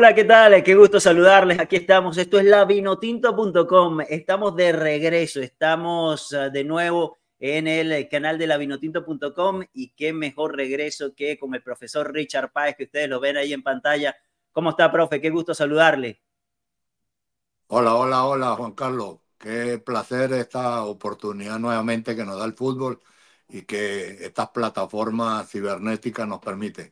Hola, ¿qué tal? Qué gusto saludarles. Aquí estamos. Esto es lavinotinto.com. Estamos de regreso. Estamos ah, de nuevo en el canal de lavinotinto.com y qué mejor regreso que con el profesor Richard Páez, que ustedes lo ven ahí en pantalla. ¿Cómo está, profe? Qué gusto saludarle. Hola, hola, hola, Juan Carlos. Qué placer esta oportunidad nuevamente que nos da el fútbol y que estas plataformas cibernéticas nos permiten.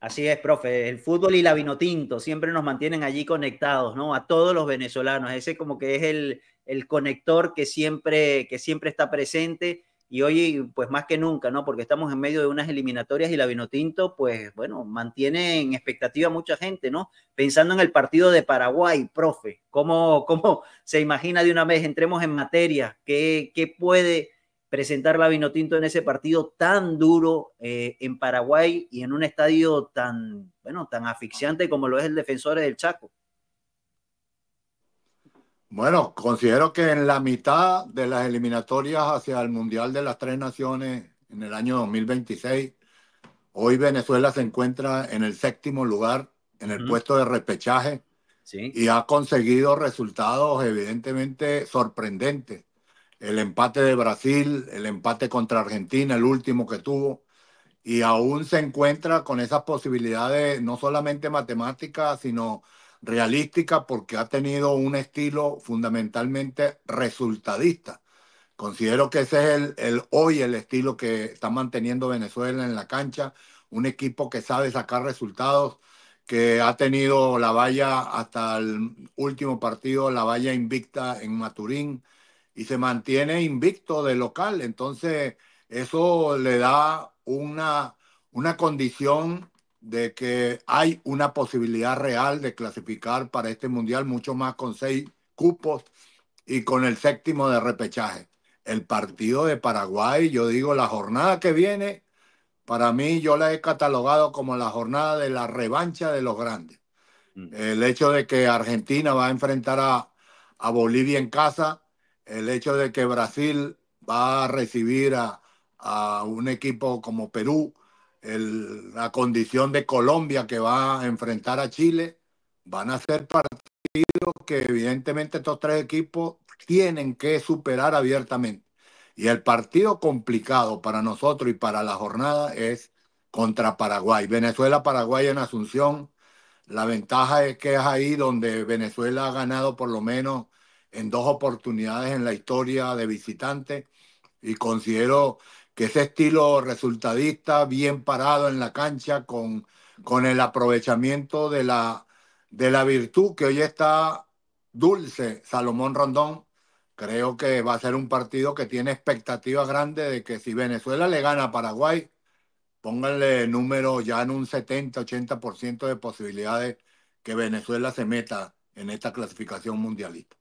Así es, profe. El fútbol y la vinotinto siempre nos mantienen allí conectados, ¿no? A todos los venezolanos. Ese como que es el, el conector que siempre, que siempre está presente y hoy pues más que nunca, ¿no? Porque estamos en medio de unas eliminatorias y la Vinotinto pues bueno, mantiene en expectativa mucha gente, ¿no? Pensando en el partido de Paraguay, profe, ¿cómo, cómo se imagina de una vez? Entremos en materia, ¿qué, qué puede presentar la Vinotinto en ese partido tan duro eh, en Paraguay y en un estadio tan, bueno, tan asfixiante como lo es el defensor del Chaco? Bueno, considero que en la mitad de las eliminatorias hacia el Mundial de las Tres Naciones en el año 2026, hoy Venezuela se encuentra en el séptimo lugar en el puesto de repechaje y ha conseguido resultados evidentemente sorprendentes el empate de Brasil, el empate contra Argentina, el último que tuvo, y aún se encuentra con esas posibilidades no solamente matemáticas, sino realísticas, porque ha tenido un estilo fundamentalmente resultadista. Considero que ese es el, hoy el estilo que está manteniendo Venezuela en la cancha, un equipo que sabe sacar resultados, que ha tenido la valla hasta el último partido, la valla invicta en Maturín, y se mantiene invicto de local. Entonces, eso le da una, una condición de que hay una posibilidad real de clasificar para este mundial, mucho más con seis cupos y con el séptimo de repechaje. El partido de Paraguay, yo digo, la jornada que viene, para mí yo la he catalogado como la jornada de la revancha de los grandes. Mm. El hecho de que Argentina va a enfrentar a, a Bolivia en casa, el hecho de que Brasil va a recibir a, un equipo como Perú, la condición de Colombia que va a enfrentar a Chile, van a ser partidos que evidentemente estos tres equipos tienen que superar abiertamente. Y el partido complicado para nosotros y para la jornada es contra Paraguay. Venezuela-Paraguay en Asunción. La ventaja es que es ahí donde Venezuela ha ganado por lo menos en dos oportunidades en la historia de visitante y considero que ese estilo resultadista, bien parado en la cancha, con, con el aprovechamiento de la, de la virtud que hoy está dulce Salomón Rondón, creo que va a ser un partido que tiene expectativas grandes de que si Venezuela le gana a Paraguay, pónganle número ya en un 70-80% de posibilidades que Venezuela se meta en esta clasificación mundialista.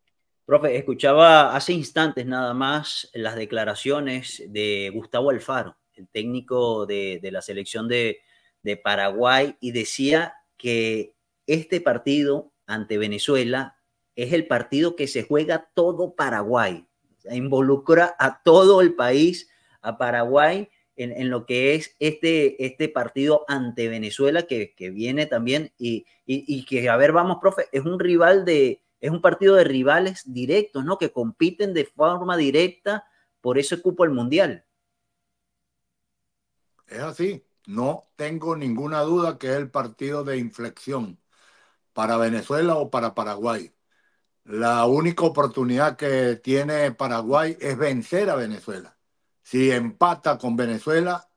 Profe, escuchaba hace instantes nada más las declaraciones de Gustavo Alfaro, el técnico de, la selección de, Paraguay, y decía que este partido ante Venezuela es el partido que se juega todo Paraguay, involucra a todo el país, a Paraguay, en, lo que es este, este partido ante Venezuela que, viene también y, y, que, a ver, vamos, profe, es un rival de, es un partido de rivales directos, ¿no? Que compiten de forma directa por ese cupo el Mundial. Es así, no tengo ninguna duda que es el partido de inflexión para Venezuela o para Paraguay. La única oportunidad que tiene Paraguay es vencer a Venezuela. Si empata con Venezuela,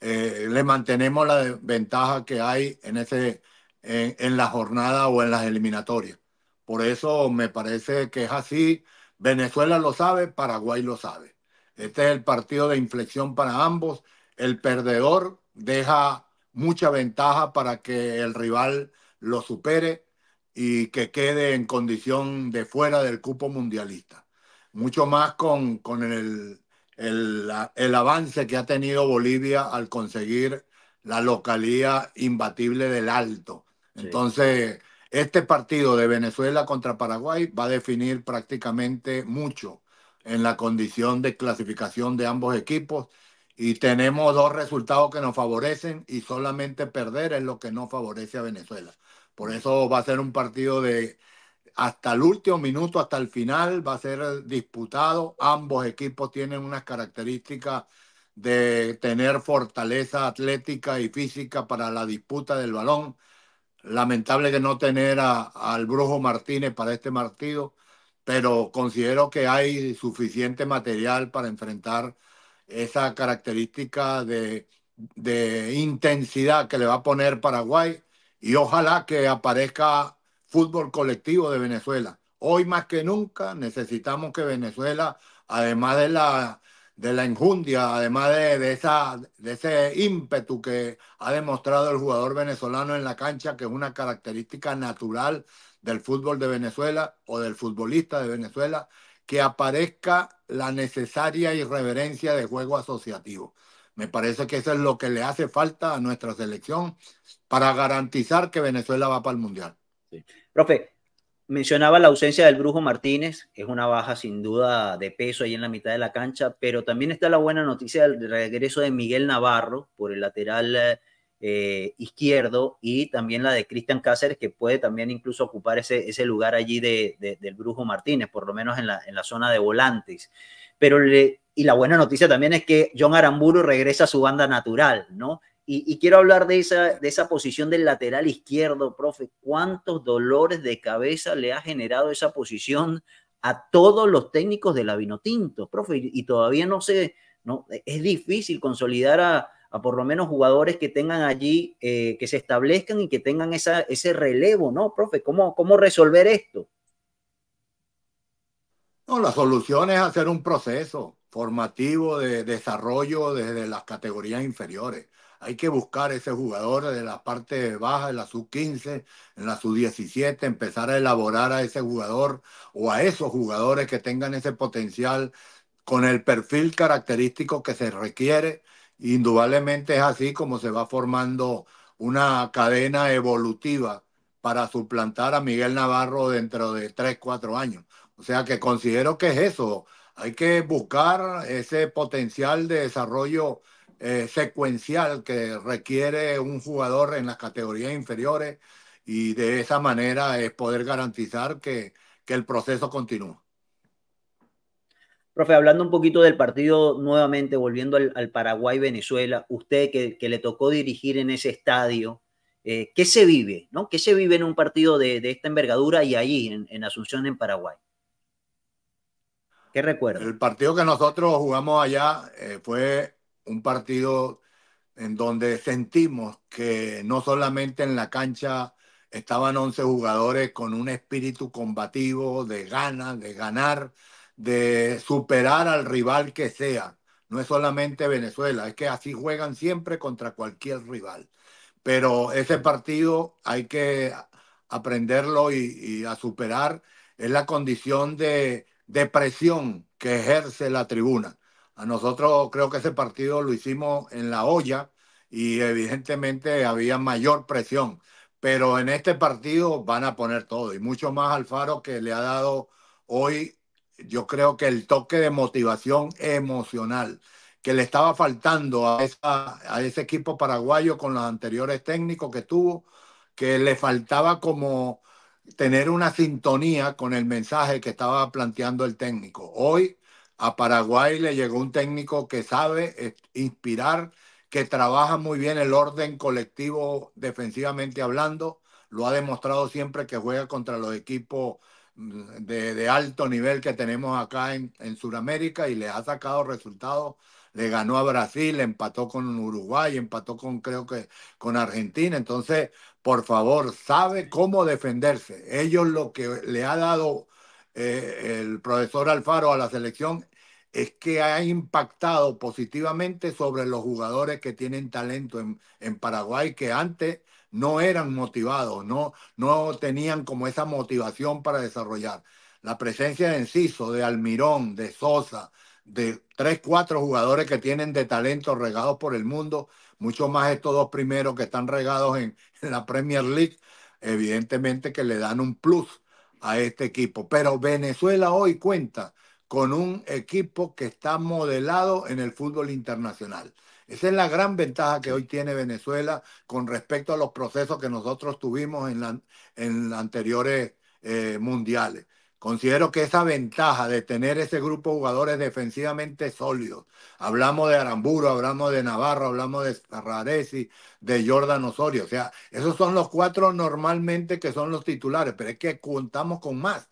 eh, le mantenemos la ventaja que hay en, ese, en la jornada o en las eliminatorias. Por eso me parece que es así. Venezuela lo sabe, Paraguay lo sabe. Este es el partido de inflexión para ambos. El perdedor deja mucha ventaja para que el rival lo supere y que quede en condición de fuera del cupo mundialista. Mucho más con, con el, el, avance que ha tenido Bolivia al conseguir la localía imbatible del Alto. Entonces, este partido de Venezuela contra Paraguay va a definir prácticamente mucho en la condición de clasificación de ambos equipos y tenemos dos resultados que nos favorecen y solamente perder es lo que no favorece a Venezuela. Por eso va a ser un partido de hasta el último minuto, hasta el final, va a ser disputado. Ambos equipos tienen unas características de tener fortaleza atlética y física para la disputa del balón Lamentable que no tener al Brujo Martínez para este partido, pero considero que hay suficiente material para enfrentar esa característica de, de intensidad que le va a poner Paraguay y ojalá que aparezca fútbol colectivo de Venezuela. Hoy más que nunca necesitamos que Venezuela, además de la de la enjundia, además de, esa, de ese ímpetu que ha demostrado el jugador venezolano en la cancha, que es una característica natural del fútbol de Venezuela o del futbolista de Venezuela, que aparezca la necesaria irreverencia de juego asociativo. Me parece que eso es lo que le hace falta a nuestra selección para garantizar que Venezuela va para el Mundial. Sí. Profe, mencionaba la ausencia del Brujo Martínez, es una baja sin duda de peso ahí en la mitad de la cancha, pero también está la buena noticia del regreso de Miguel Navarro por el lateral eh, izquierdo y también la de Cristian Cáceres, que puede también incluso ocupar ese, ese lugar allí del Brujo Martínez, por lo menos en la, en la zona de volantes. Pero y la buena noticia también es que John Aramburu regresa a su banda natural, ¿no? Y, quiero hablar de esa, de esa posición del lateral izquierdo, profe. ¿Cuántos dolores de cabeza le ha generado esa posición a todos los técnicos de la Vinotinto, profe? Y, todavía no sé, no, es difícil consolidar a, por lo menos jugadores que tengan allí, eh, que se establezcan y que tengan esa, ese relevo, ¿no, profe? ¿Cómo, cómo resolver esto? No, la solución es hacer un proceso formativo de desarrollo desde las categorías inferiores hay que buscar ese jugador de la parte baja, de la sub-15, en la sub-17, empezar a elaborar a ese jugador o a esos jugadores que tengan ese potencial con el perfil característico que se requiere. Indudablemente es así como se va formando una cadena evolutiva para suplantar a Miguel Navarro dentro de 3, 4 años. O sea que considero que es eso. Hay que buscar ese potencial de desarrollo eh, secuencial que requiere un jugador en las categorías inferiores y de esa manera es poder garantizar que, que el proceso continúa. Profe, hablando un poquito del partido nuevamente, volviendo al, Paraguay-Venezuela, usted que, le tocó dirigir en ese estadio, eh, ¿qué se vive? ¿no? ¿Qué se vive en un partido de, esta envergadura y ahí, en, Asunción, en Paraguay? ¿Qué recuerda? El partido que nosotros jugamos allá eh, fue un partido en donde sentimos que no solamente en la cancha estaban 11 jugadores con un espíritu combativo, de ganas, de ganar, de superar al rival que sea. No es solamente Venezuela, es que así juegan siempre contra cualquier rival. Pero ese partido hay que aprenderlo y, a superar. Es la condición de, de presión que ejerce la tribuna. A nosotros creo que ese partido lo hicimos en la olla y evidentemente había mayor presión. Pero en este partido van a poner todo y mucho más Alfaro que le ha dado hoy, yo creo que el toque de motivación emocional que le estaba faltando a, esa, a ese equipo paraguayo con los anteriores técnicos que tuvo, que le faltaba como tener una sintonía con el mensaje que estaba planteando el técnico. Hoy a Paraguay le llegó un técnico que sabe eh, inspirar, que trabaja muy bien el orden colectivo defensivamente hablando. Lo ha demostrado siempre que juega contra los equipos mm, de, alto nivel que tenemos acá en, en Sudamérica y le ha sacado resultados le ganó a Brasil, empató con Uruguay, empató con creo que con Argentina. Entonces, por favor, sabe cómo defenderse. Ellos lo que le ha dado eh, el profesor Alfaro a la selección es que ha impactado positivamente sobre los jugadores que tienen talento en, Paraguay que antes no eran motivados, no, no tenían como esa motivación para desarrollar. La presencia de Enciso, de Almirón, de Sosa, de tres, cuatro jugadores que tienen de talento regados por el mundo, mucho más estos dos primeros que están regados en la Premier League, evidentemente que le dan un plus a este equipo. Pero Venezuela hoy cuenta con un equipo que está modelado en el fútbol internacional. Esa es la gran ventaja que hoy tiene Venezuela con respecto a los procesos que nosotros tuvimos en, la, en anteriores eh, mundiales. Considero que esa ventaja de tener ese grupo de jugadores defensivamente sólidos, hablamos de Aramburo, hablamos de Navarro, hablamos de Ferraresi, de Jordan Osorio, o sea, esos son los cuatro normalmente que son los titulares, pero es que contamos con más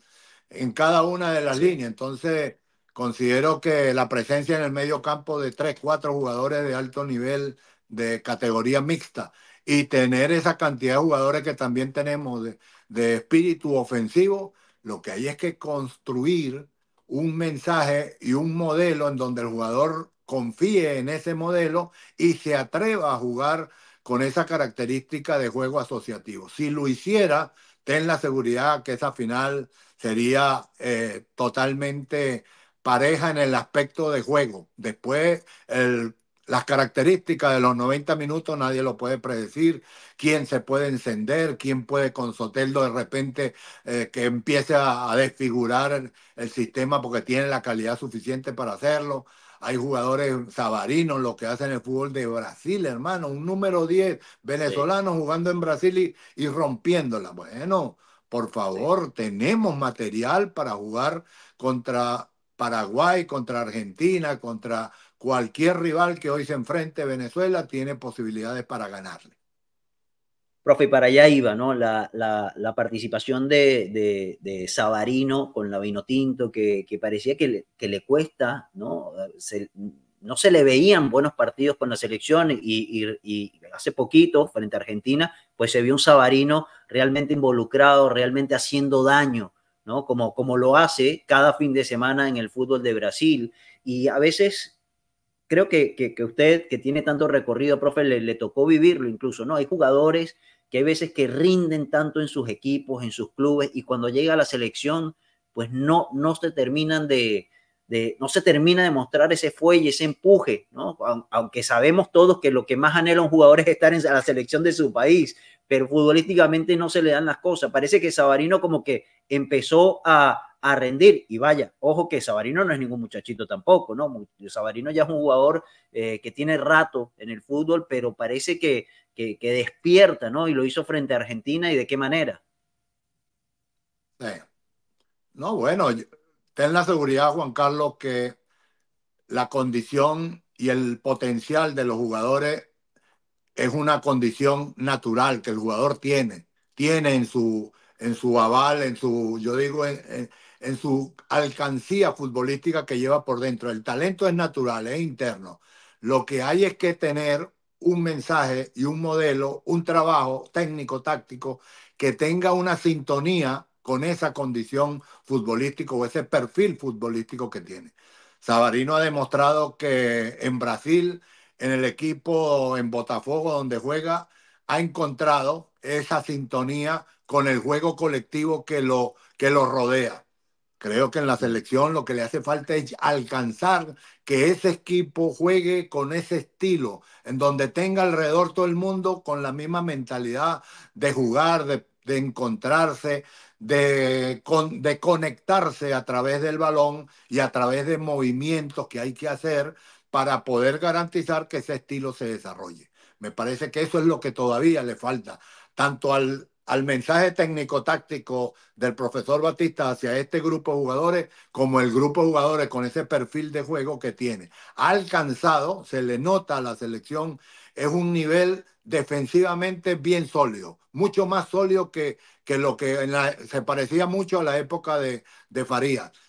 en cada una de las líneas, entonces considero que la presencia en el medio campo de tres, cuatro jugadores de alto nivel de categoría mixta y tener esa cantidad de jugadores que también tenemos de espíritu ofensivo, lo que hay es que construir un mensaje y un modelo en donde el jugador confíe en ese modelo y se atreva a jugar con esa característica de juego asociativo. Si lo hiciera, ten la seguridad que esa final sería eh, totalmente pareja en el aspecto de juego. Después el las características de los 90 minutos nadie lo puede predecir. Quién se puede encender, quién puede con Soteldo de repente eh, que empiece a, desfigurar el sistema porque tiene la calidad suficiente para hacerlo. Hay jugadores sabarinos, lo que hacen el fútbol de Brasil, hermano. Un número 10 venezolano jugando en Brasil y, rompiéndola. Bueno, por favor, tenemos material para jugar contra Paraguay, contra Argentina, contra cualquier rival que hoy se enfrente Venezuela tiene posibilidades para ganarle. Profe, para allá iba, ¿no? La, participación de, de, con la Vinotinto, que, que parecía que le, cuesta, ¿no? no se le veían buenos partidos con la selección y, hace poquito, frente a Argentina, pues se vio un Sabarino realmente involucrado, realmente haciendo daño, ¿no? Como, como lo hace cada fin de semana en el fútbol de Brasil. Y a veces creo que, usted, que tiene tanto recorrido, profe, le, tocó vivirlo incluso, ¿no? Hay jugadores que hay veces que rinden tanto en sus equipos, en sus clubes, y cuando llega a la selección, pues no, no se terminan de, no se termina de mostrar ese fuelle, ese empuje, ¿no? Aunque sabemos todos que lo que más anhelan un jugador es estar en la selección de su país, pero futbolísticamente no se le dan las cosas. Parece que Sabarino como que empezó a, a rendir. Y vaya, ojo que Sabarino no es ningún muchachito tampoco, ¿no? Sabarino ya es un jugador eh, que tiene rato en el fútbol, pero parece que, despierta, ¿no? Y lo hizo frente a Argentina y de qué manera. No, bueno, ten la seguridad, Juan Carlos, que la condición y el potencial de los jugadores es una condición natural que el jugador tiene, tiene en su, en su aval, en su, yo digo, en, en su alcancía futbolística que lleva por dentro. El talento es natural, es interno. Lo que hay es que tener un mensaje y un modelo, un trabajo técnico, táctico, que tenga una sintonía con esa condición futbolística o ese perfil futbolístico que tiene. Sabarino ha demostrado que en Brasil, en el equipo en Botafogo donde juega, ha encontrado esa sintonía con el juego colectivo que lo, que lo rodea. Creo que en la selección lo que le hace falta es alcanzar que ese equipo juegue con ese estilo, en donde tenga alrededor todo el mundo con la misma mentalidad de jugar, de, encontrarse, de, de conectarse a través del balón y a través de movimientos que hay que hacer para poder garantizar que ese estilo se desarrolle. Me parece que eso es lo que todavía le falta, tanto al al mensaje técnico-táctico del profesor Batista hacia este grupo de jugadores, como el grupo de jugadores con ese perfil de juego que tiene. Ha alcanzado, se le nota a la selección, es un nivel defensivamente bien sólido, mucho más sólido que, que lo que se parecía mucho a la época de, de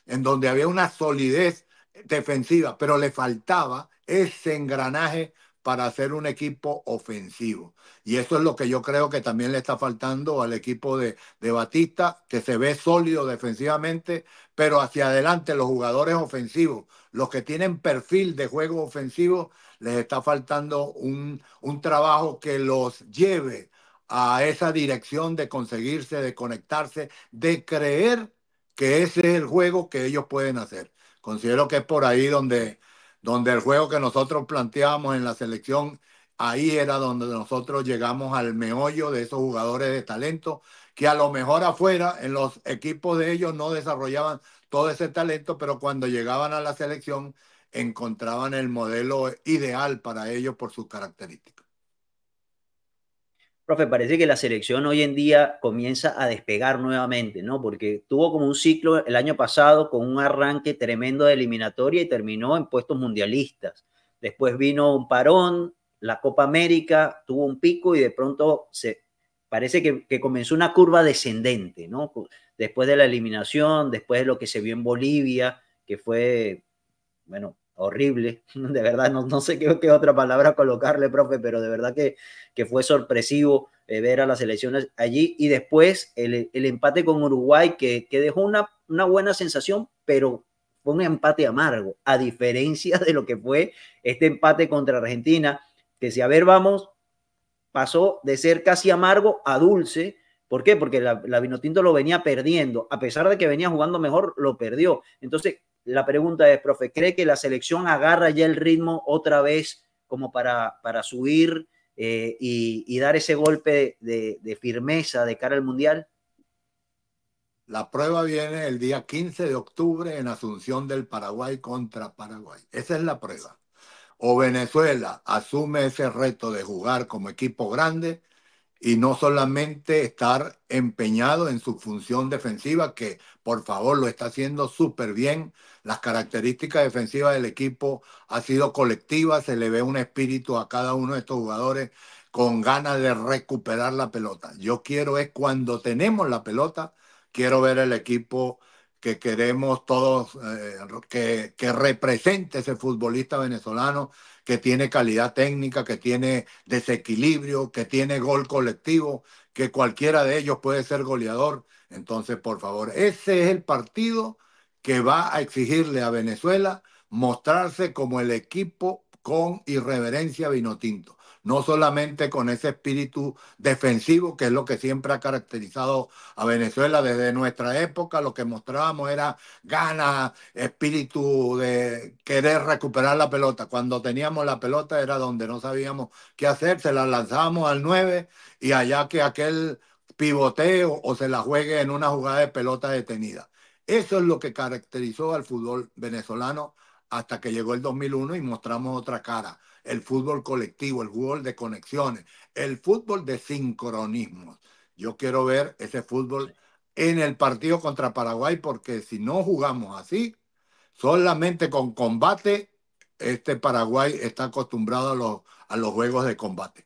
en donde había una solidez defensiva, pero le faltaba ese engranaje para hacer un equipo ofensivo. Y eso es lo que yo creo que también le está faltando al equipo de, Batista, que se ve sólido defensivamente, pero hacia adelante los jugadores ofensivos, los que tienen perfil de juego ofensivo, les está faltando un, un trabajo que los lleve a esa dirección de conseguirse, de conectarse, de creer que ese es el juego que ellos pueden hacer. Considero que es por ahí donde donde el juego que nosotros planteábamos en la selección, ahí era donde nosotros llegamos al meollo de esos jugadores de talento, que a lo mejor afuera, en los equipos de ellos, no desarrollaban todo ese talento, pero cuando llegaban a la selección encontraban el modelo ideal para ellos por sus características. Profe, parece que la selección hoy en día comienza a despegar nuevamente, ¿no? Porque tuvo como un ciclo el año pasado con un arranque tremendo de eliminatoria y terminó en puestos mundialistas. Después vino un parón, la Copa América tuvo un pico y de pronto se parece que, que comenzó una curva descendente, ¿no? Después de la eliminación, después de lo que se vio en Bolivia, que fue, bueno, horrible. De verdad, no, sé qué, otra palabra colocarle, profe, pero de verdad que, que fue sorpresivo eh, ver a las elecciones allí. Y después el, empate con Uruguay, que, que dejó una, una, buena sensación, pero fue un empate amargo, a diferencia de lo que fue este empate contra Argentina, que si a ver vamos, pasó de ser casi amargo a dulce. ¿Por qué? Porque la, la Vinotinto lo venía perdiendo. A pesar de que venía jugando mejor, lo perdió. Entonces, la pregunta es, profe, ¿cree que la selección agarra ya el ritmo otra vez como para, para subir eh, y, dar ese golpe de, de, firmeza de cara al Mundial? La prueba viene el día 15 de octubre en Asunción del Paraguay contra Paraguay. Esa es la prueba. O Venezuela asume ese reto de jugar como equipo grande y no solamente estar empeñado en su función defensiva, que por favor lo está haciendo súper bien. Las características defensivas del equipo han sido colectivas, se le ve un espíritu a cada uno de estos jugadores con ganas de recuperar la pelota. Yo quiero es cuando tenemos la pelota, quiero ver el equipo que queremos todos eh, que, que, represente ese futbolista venezolano que tiene calidad técnica, que tiene desequilibrio, que tiene gol colectivo, que cualquiera de ellos puede ser goleador. Entonces, por favor, ese es el partido que va a exigirle a Venezuela mostrarse como el equipo con irreverencia vinotinto no solamente con ese espíritu defensivo, que es lo que siempre ha caracterizado a Venezuela desde nuestra época, lo que mostrábamos era ganas, espíritu de querer recuperar la pelota. Cuando teníamos la pelota era donde no sabíamos qué hacer, se la lanzábamos al 9 y allá que aquel pivoteo o se la juegue en una jugada de pelota detenida. Eso es lo que caracterizó al fútbol venezolano hasta que llegó el 2001 y mostramos otra cara el fútbol colectivo, el fútbol de conexiones, el fútbol de sincronismos. Yo quiero ver ese fútbol en el partido contra Paraguay porque si no jugamos así, solamente con combate, este Paraguay está acostumbrado a los, a los juegos de combate.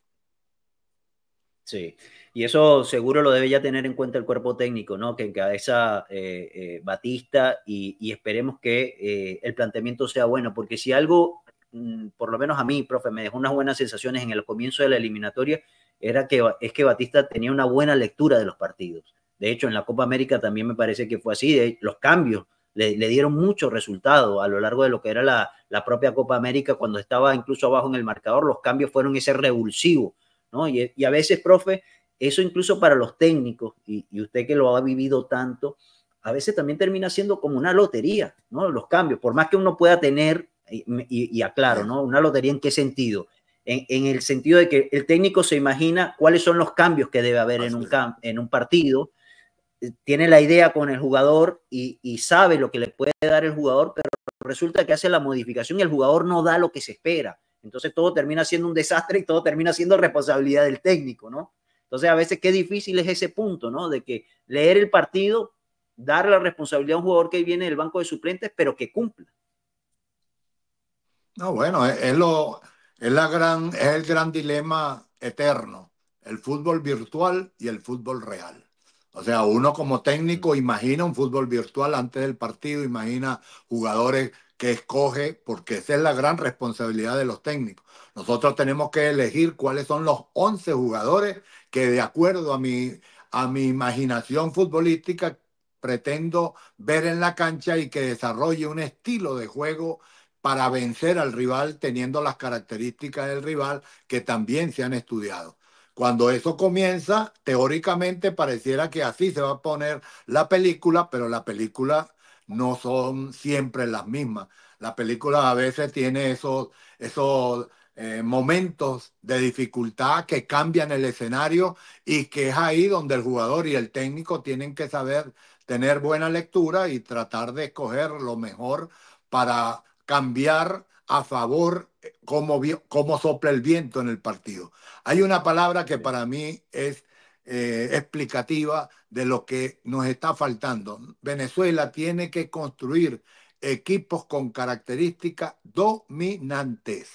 Sí, y eso seguro lo debe ya tener en cuenta el cuerpo técnico, ¿no? Que encabeza eh, eh, Batista y, esperemos que eh, el planteamiento sea bueno, porque si algo Mm, por lo menos a mí, profe, me dejó unas buenas sensaciones en el comienzo de la eliminatoria, era que es que Batista tenía una buena lectura de los partidos. De hecho, en la Copa América también me parece que fue así, los cambios le, dieron mucho resultado a lo largo de lo que era la, propia Copa América, cuando estaba incluso abajo en el marcador, los cambios fueron ese revulsivo, ¿no? Y, a veces, profe, eso incluso para los técnicos, y, usted que lo ha vivido tanto, a veces también termina siendo como una lotería, ¿no? Los cambios, por más que uno pueda tener y, aclaro, ¿no? Una lotería en qué sentido? En, el sentido de que el técnico se imagina cuáles son los cambios que debe haber en un, en un partido, eh, tiene la idea con el jugador y, y, sabe lo que le puede dar el jugador, pero resulta que hace la modificación y el jugador no da lo que se espera. Entonces todo termina siendo un desastre y todo termina siendo responsabilidad del técnico, ¿no? Entonces a veces qué difícil es ese punto, ¿no? De que leer el partido, dar la responsabilidad a un jugador que viene del banco de suplentes, pero que cumpla. No, bueno, es, la gran, es el gran dilema eterno, el fútbol virtual y el fútbol real. O sea, uno como técnico imagina un fútbol virtual antes del partido, imagina jugadores que escoge, porque esa es la gran responsabilidad de los técnicos. Nosotros tenemos que elegir cuáles son los 11 jugadores que de acuerdo a mi, a mi imaginación futbolística pretendo ver en la cancha y que desarrolle un estilo de juego para vencer al rival teniendo las características del rival que también se han estudiado. Cuando eso comienza, teóricamente pareciera que así se va a poner la película, pero la película no son siempre las mismas. La película a veces tiene esos, esos eh, momentos de dificultad que cambian el escenario y que es ahí donde el jugador y el técnico tienen que saber tener buena lectura y tratar de escoger lo mejor para cambiar a favor eh, como, sopla el viento en el partido. Hay una palabra que para mí es eh, explicativa de lo que nos está faltando. Venezuela tiene que construir equipos con características dominantes,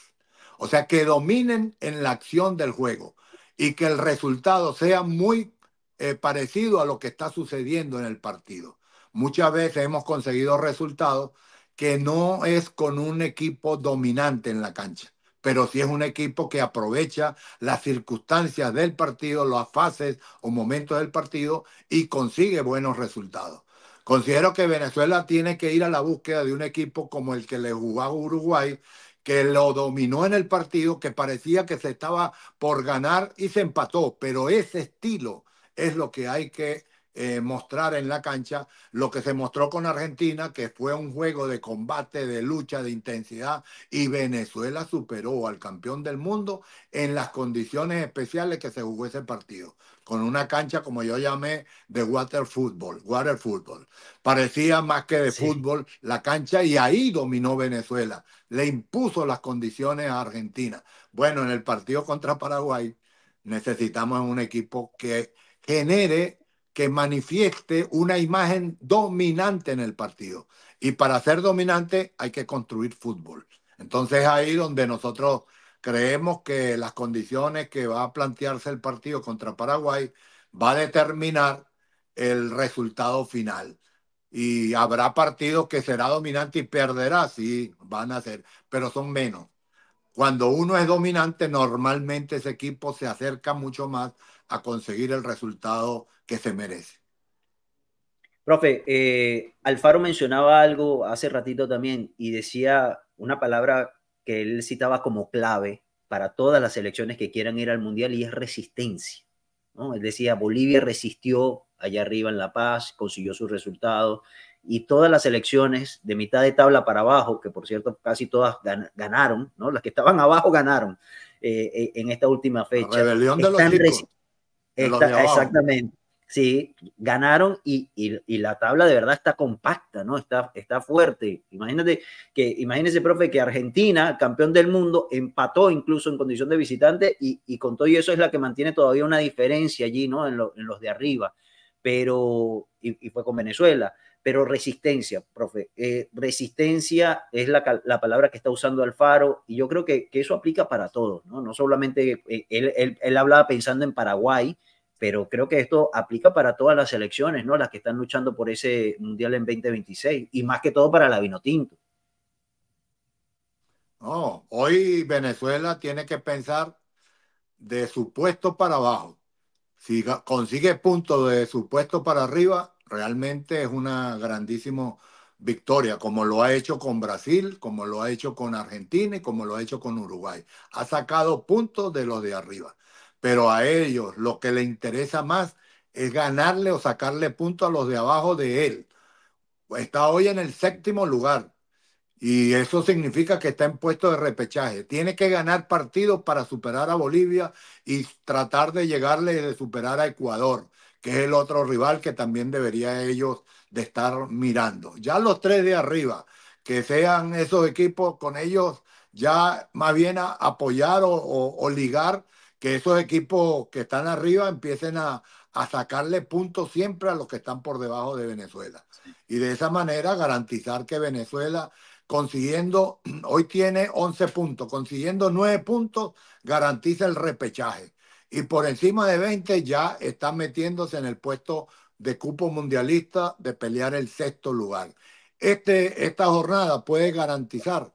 o sea, que dominen en la acción del juego y que el resultado sea muy eh, parecido a lo que está sucediendo en el partido. Muchas veces hemos conseguido resultados que no es con un equipo dominante en la cancha, pero sí es un equipo que aprovecha las circunstancias del partido, las fases o momentos del partido y consigue buenos resultados. Considero que Venezuela tiene que ir a la búsqueda de un equipo como el que le jugó a Uruguay, que lo dominó en el partido, que parecía que se estaba por ganar y se empató, pero ese estilo es lo que hay que eh, mostrar en la cancha lo que se mostró con Argentina, que fue un juego de combate, de lucha, de intensidad, y Venezuela superó al campeón del mundo en las condiciones especiales que se jugó ese partido, con una cancha como yo llamé de water football, water football. Parecía más que de fútbol la cancha y ahí dominó Venezuela, le impuso las condiciones a Argentina. Bueno, en el partido contra Paraguay necesitamos un equipo que genere que manifieste una imagen dominante en el partido. Y para ser dominante hay que construir fútbol. Entonces ahí donde nosotros creemos que las condiciones que va a plantearse el partido contra Paraguay va a determinar el resultado final. Y habrá partidos que será dominante y perderá, sí, van a ser, pero son menos. Cuando uno es dominante, normalmente ese equipo se acerca mucho más a conseguir el resultado que se merece. Profe, eh, Alfaro mencionaba algo hace ratito también y decía una palabra que él citaba como clave para todas las elecciones que quieran ir al Mundial y es resistencia. ¿no? Él decía, Bolivia resistió allá arriba en La Paz, consiguió su resultado y todas las elecciones de mitad de tabla para abajo, que por cierto casi todas ganaron, ¿no? las que estaban abajo ganaron eh, eh, en esta última fecha. rebelión de los exactamente. Sí, ganaron y, la tabla de verdad está compacta, ¿no? Está, está fuerte. Imagínate que, imagínese, profe, que Argentina, campeón del mundo, empató incluso en condición de visitante y, y con todo y eso es la que mantiene todavía una diferencia allí, ¿no? En, los de arriba. Pero, y fue con Venezuela pero resistencia, profe. Eh, resistencia es la, palabra que está usando Alfaro y yo creo que, eso aplica para todos, ¿no? No solamente eh, él, él, hablaba pensando en Paraguay, pero creo que esto aplica para todas las elecciones, ¿no? Las que están luchando por ese Mundial en 2026 y más que todo para la Vinotinto. No, hoy Venezuela tiene que pensar de su puesto para abajo. Si consigue puntos de su puesto para arriba, Realmente es una grandísima victoria, como lo ha hecho con Brasil, como lo ha hecho con Argentina y como lo ha hecho con Uruguay. Ha sacado puntos de los de arriba, pero a ellos lo que les interesa más es ganarle o sacarle puntos a los de abajo de él. Está hoy en el séptimo lugar y eso significa que está en puesto de repechaje. Tiene que ganar partidos para superar a Bolivia y tratar de llegarle y de superar a Ecuador que es el otro rival que también debería ellos de estar mirando. Ya los tres de arriba, que sean esos equipos con ellos, ya más bien a apoyar o, ligar que esos equipos que están arriba empiecen a, a, sacarle puntos siempre a los que están por debajo de Venezuela. Y de esa manera garantizar que Venezuela consiguiendo, hoy tiene 11 puntos, consiguiendo 9 puntos, garantiza el repechaje y por encima de 20 ya está metiéndose en el puesto de cupo mundialista de pelear el sexto lugar. Este, esta jornada puede garantizar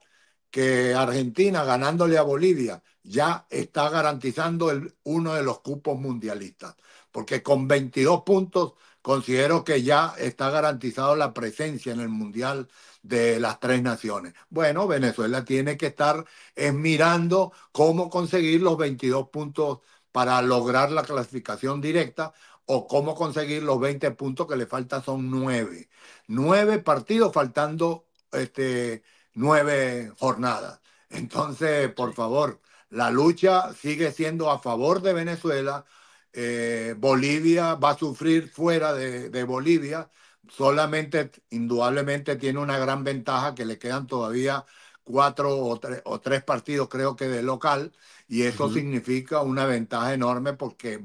que Argentina ganándole a Bolivia ya está garantizando el, uno de los cupos mundialistas, porque con 22 puntos considero que ya está garantizado la presencia en el Mundial de las tres naciones. Bueno, Venezuela tiene que estar mirando cómo conseguir los 22 puntos para lograr la clasificación directa o cómo conseguir los 20 puntos que le faltan son 9. 9 partidos faltando este, 9 jornadas. Entonces, por favor, la lucha sigue siendo a favor de Venezuela. Eh, Bolivia va a sufrir fuera de, Bolivia. Solamente, indudablemente, tiene una gran ventaja que le quedan todavía cuatro o, 3 o tres partidos, creo que de local. Y eso significa una ventaja enorme porque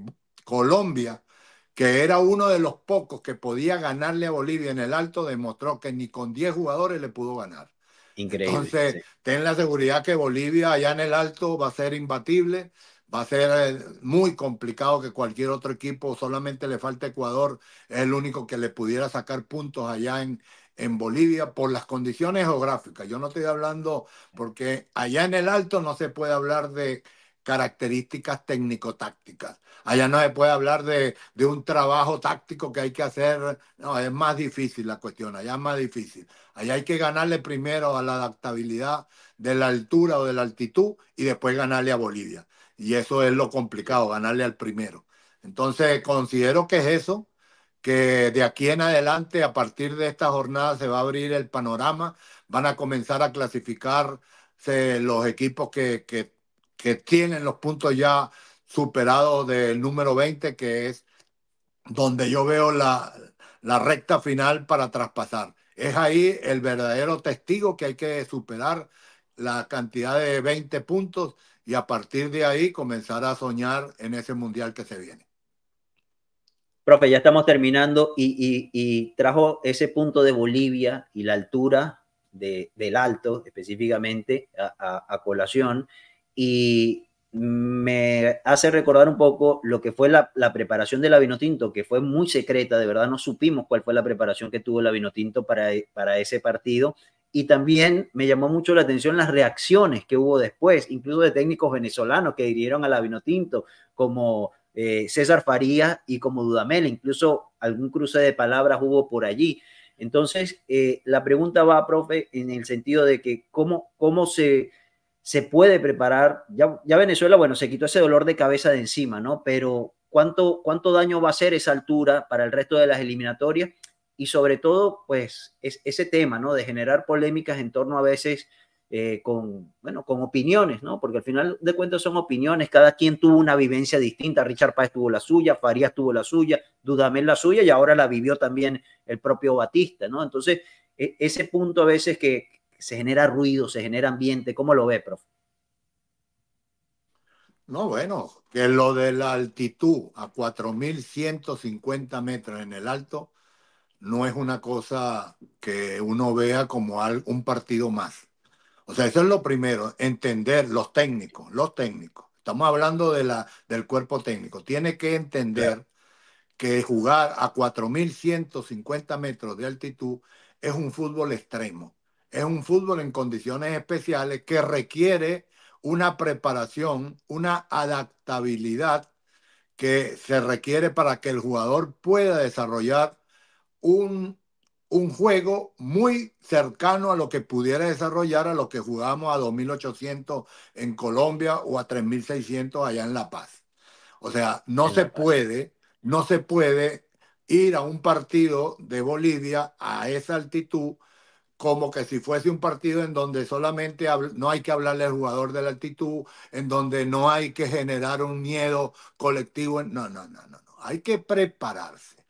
Colombia, que era uno de los pocos que podía ganarle a Bolivia en el alto, demostró que ni con 10 jugadores le pudo ganar. Increíble. Entonces, ten la seguridad que Bolivia allá en el alto va a ser imbatible va a ser eh, muy complicado que cualquier otro equipo, solamente le falta Ecuador, es el único que le pudiera sacar puntos allá en, en Bolivia por las condiciones geográficas. Yo no estoy hablando porque allá en el alto no se puede hablar de características técnico-tácticas. Allá no se puede hablar de, de, un trabajo táctico que hay que hacer. No, es más difícil la cuestión, allá es más difícil. Allá hay que ganarle primero a la adaptabilidad de la altura o de la altitud y después ganarle a Bolivia. Y eso es lo complicado, ganarle al primero. Entonces, considero que es eso que de aquí en adelante, a partir de esta jornada, se va a abrir el panorama, van a comenzar a clasificarse los equipos que, que, tienen los puntos ya superados del número 20, que es donde yo veo la, la recta final para traspasar. Es ahí el verdadero testigo que hay que superar la cantidad de 20 puntos y a partir de ahí comenzar a soñar en ese mundial que se viene. Profe, ya estamos terminando y, trajo ese punto de Bolivia y la altura del alto específicamente a, colación y me hace recordar un poco lo que fue la, preparación de la Vinotinto, que fue muy secreta, de verdad no supimos cuál fue la preparación que tuvo la Vinotinto para, para ese partido. Y también me llamó mucho la atención las reacciones que hubo después, incluso de técnicos venezolanos que hirieron a la como eh, César Faría y como Dudamel, incluso algún cruce de palabras hubo por allí. Entonces, eh, la pregunta va, profe, en el sentido de que cómo, cómo se, se puede preparar, ya, ya, Venezuela, bueno, se quitó ese dolor de cabeza de encima, ¿no? Pero ¿cuánto, cuánto daño va a ser esa altura para el resto de las eliminatorias? Y sobre todo, pues, es, ese tema, ¿no? De generar polémicas en torno a veces eh, con, bueno, con opiniones, ¿no? Porque al final de cuentas son opiniones, cada quien tuvo una vivencia distinta, Richard Paz tuvo la suya, Farías tuvo la suya, Dudamel la suya y ahora la vivió también el propio Batista, ¿no? Entonces, e, ese punto a veces que se genera ruido, se genera ambiente, ¿cómo lo ve, profe? No, bueno, que lo de la altitud a 4.150 metros en el alto no es una cosa que uno vea como un partido más. O sea, eso es lo primero, entender los técnicos, los técnicos. Estamos hablando de la, del cuerpo técnico. Tiene que entender que jugar a 4.150 metros de altitud es un fútbol extremo. Es un fútbol en condiciones especiales que requiere una preparación, una adaptabilidad que se requiere para que el jugador pueda desarrollar un un juego muy cercano a lo que pudiera desarrollar a lo que jugamos a 2.800 en Colombia o a 3.600 allá en La Paz. O sea, no se puede, no se puede ir a un partido de Bolivia a esa altitud como que si fuese un partido en donde solamente no hay que hablarle al jugador de la altitud, en donde no hay que generar un miedo colectivo. No, no, no, no. no. Hay que prepararse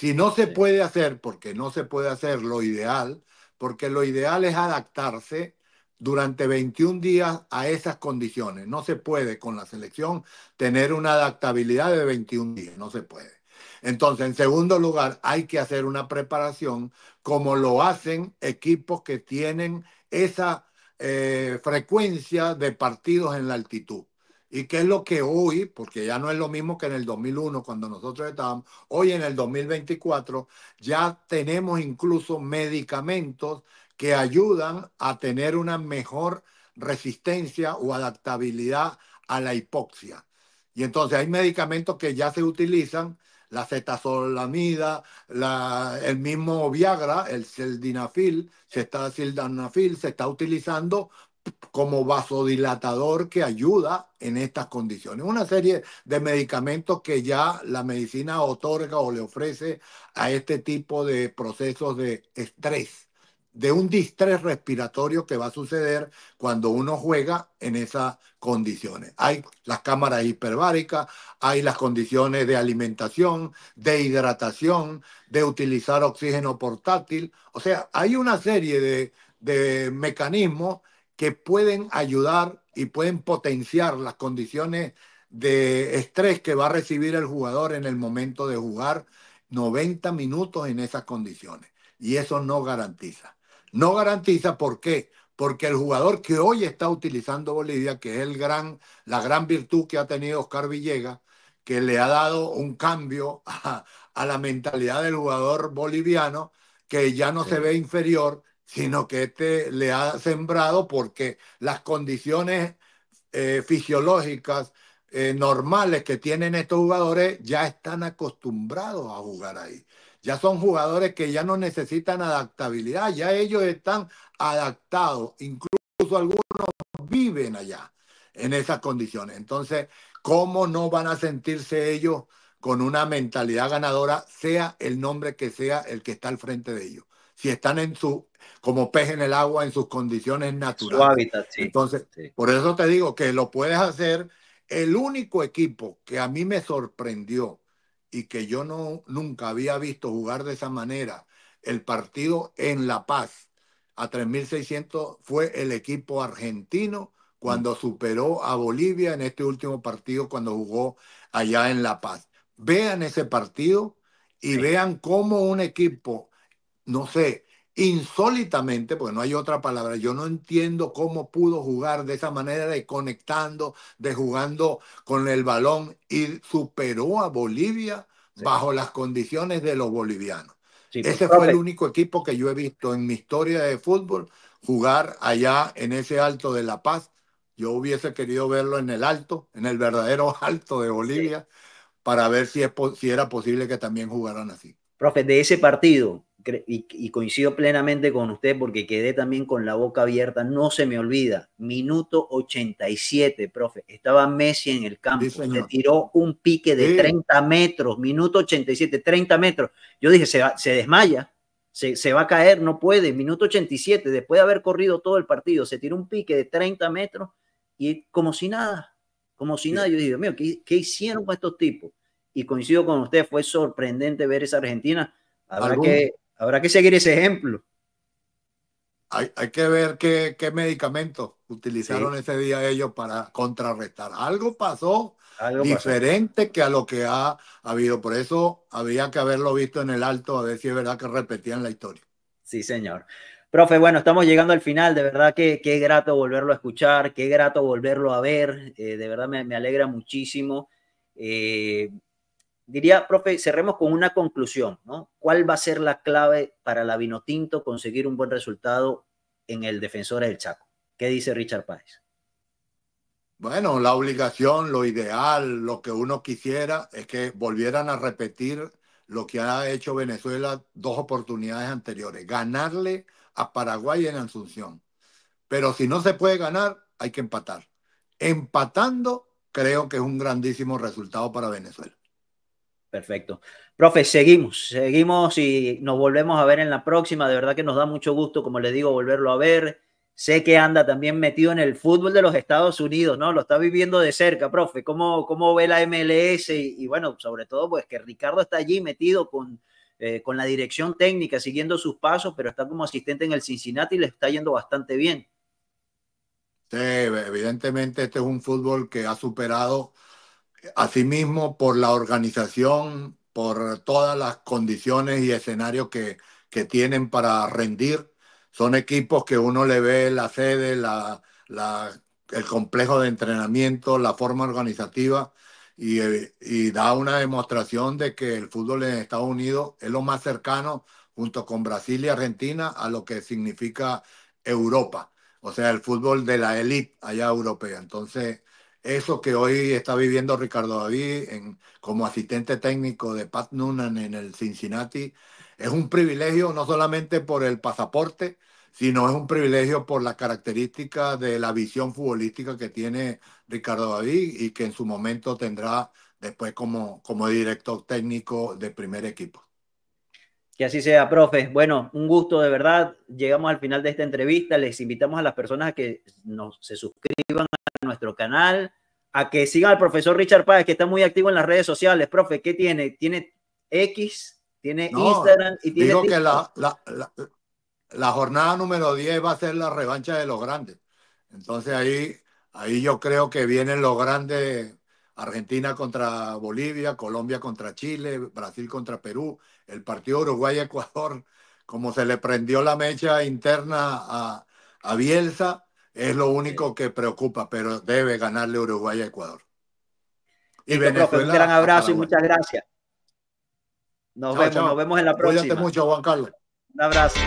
si no se puede hacer, porque no se puede hacer lo ideal, porque lo ideal es adaptarse durante 21 días a esas condiciones. No se puede con la selección tener una adaptabilidad de 21 días, no se puede. Entonces, en segundo lugar, hay que hacer una preparación como lo hacen equipos que tienen esa eh, frecuencia de partidos en la altitud. ¿Y qué es lo que hoy, porque ya no es lo mismo que en el 2001 cuando nosotros estábamos, hoy en el 2024 ya tenemos incluso medicamentos que ayudan a tener una mejor resistencia o adaptabilidad a la hipoxia. Y entonces hay medicamentos que ya se utilizan, la cetazolamida, el mismo Viagra, el sildenafil, se está, se está utilizando como vasodilatador que ayuda en estas condiciones. Una serie de medicamentos que ya la medicina otorga o le ofrece a este tipo de procesos de estrés, de un distrés respiratorio que va a suceder cuando uno juega en esas condiciones. Hay las cámaras hiperbáricas, hay las condiciones de alimentación, de hidratación, de utilizar oxígeno portátil. O sea, hay una serie de, de mecanismos que pueden ayudar y pueden potenciar las condiciones de estrés que va a recibir el jugador en el momento de jugar 90 minutos en esas condiciones. Y eso no garantiza. No garantiza por qué. Porque el jugador que hoy está utilizando Bolivia, que es el gran, la gran virtud que ha tenido Oscar Villegas, que le ha dado un cambio a, la mentalidad del jugador boliviano, que ya no se ve inferior, sino que este le ha sembrado porque las condiciones eh, fisiológicas eh, normales que tienen estos jugadores ya están acostumbrados a jugar ahí. Ya son jugadores que ya no necesitan adaptabilidad, ya ellos están adaptados, incluso algunos viven allá en esas condiciones. Entonces, ¿cómo no van a sentirse ellos con una mentalidad ganadora, sea el nombre que sea el que está al frente de ellos? si están en su, como pez en el agua, en sus condiciones naturales. Su hábitat, sí. Entonces, por eso te digo que lo puedes hacer. El único equipo que a mí me sorprendió y que yo no, nunca había visto jugar de esa manera el partido en La Paz a 3.600 fue el equipo argentino cuando mm. superó a Bolivia en este último partido cuando jugó allá en La Paz. Vean ese partido y vean cómo un equipo no sé, insólitamente, porque no hay otra palabra, yo no entiendo cómo pudo jugar de esa manera, de conectando, de jugando con el balón y superó a Bolivia bajo las condiciones de los bolivianos. Pues, ese fue el único equipo que yo he visto en mi historia de fútbol jugar allá en ese alto de La Paz. Yo hubiese querido verlo en el alto, en el verdadero alto de Bolivia, para ver si, si era posible que también jugaran así. Profe, de ese partido, y, coincido plenamente con usted porque quedé también con la boca abierta, no se me olvida, minuto 87, profe, estaba Messi en el campo, se tiró un pique de 30 metros, minuto 87, 30 metros, yo dije, se, se desmaya, se, va a caer, no puede, minuto 87, después de haber corrido todo el partido, se tiró un pique de 30 metros y como si nada, como si nada, yo dije, mío, ¿qué, hicieron con estos tipos? Y coincido con usted, fue sorprendente ver esa Argentina. Habrá que Habrá que seguir ese ejemplo. Hay, que ver qué, qué medicamentos utilizaron ese día ellos para contrarrestar. Algo pasó diferente que a lo que ha, habido. Por eso había que haberlo visto en el alto, a ver si es verdad que repetían la historia. Sí, señor. Profe, bueno, estamos llegando al final. De verdad que qué grato volverlo a escuchar, qué grato volverlo a ver. Eh, de verdad me, alegra muchísimo. Eh, diría, profe, cerremos con una conclusión, ¿no? ¿Cuál va a ser la clave para la Vinotinto conseguir un buen resultado en el defensor del Chaco? ¿Qué dice Richard Páez? Bueno, la obligación, lo ideal, lo que uno quisiera es que volvieran a repetir lo que ha hecho Venezuela dos oportunidades anteriores, ganarle a Paraguay en Asunción. Pero si no se puede ganar, hay que empatar. Empatando creo que es un grandísimo resultado para Venezuela. Perfecto. Profe, seguimos, seguimos y nos volvemos a ver en la próxima. De verdad que nos da mucho gusto, como les digo, volverlo a ver. Sé que anda también metido en el fútbol de los Estados Unidos, ¿no? Lo está viviendo de cerca, profe. ¿Cómo, cómo ve la MLS? Y, bueno, sobre todo, pues que Ricardo está allí metido con, eh, con la dirección técnica, siguiendo sus pasos, pero está como asistente en el Cincinnati y le está yendo bastante bien. Sí, evidentemente este es un fútbol que ha superado asimismo por la organización, por todas las condiciones y escenarios que, que tienen para rendir. Son equipos que uno le ve la sede, el complejo de entrenamiento, la forma organizativa y, y, da una demostración de que el fútbol en Estados Unidos es lo más cercano, junto con Brasil y Argentina, a lo que significa Europa, o sea, el fútbol de la élite allá europea. Entonces, eso que hoy está viviendo Ricardo David como asistente técnico de Pat Noonan en el Cincinnati, es un privilegio no solamente por el pasaporte, sino es un privilegio por la característica de la visión futbolística que tiene Ricardo David y que en su momento tendrá después como, como director técnico de primer equipo. Que así sea, profe. Bueno, un gusto de verdad. Llegamos al final de esta entrevista. Les invitamos a las personas a que se suscriban a nuestro canal, a que sigan al profesor Richard Páez, que está muy activo en las redes sociales. Profe, ¿qué tiene? ¿Tiene X? ¿Tiene Instagram? Y tiene digo que la, jornada número 10 va a ser la revancha de los grandes. Entonces ahí, ahí yo creo que vienen los grandes. Argentina contra Bolivia, Colombia contra Chile, Brasil contra Perú, el partido Uruguay-Ecuador, como se le prendió la mecha interna a, Bielsa, es lo único que preocupa, pero debe ganarle Uruguay a Ecuador. Y un gran abrazo y muchas gracias. Nos vemos, nos vemos en la próxima. Cuídate mucho, Juan Carlos. Un abrazo.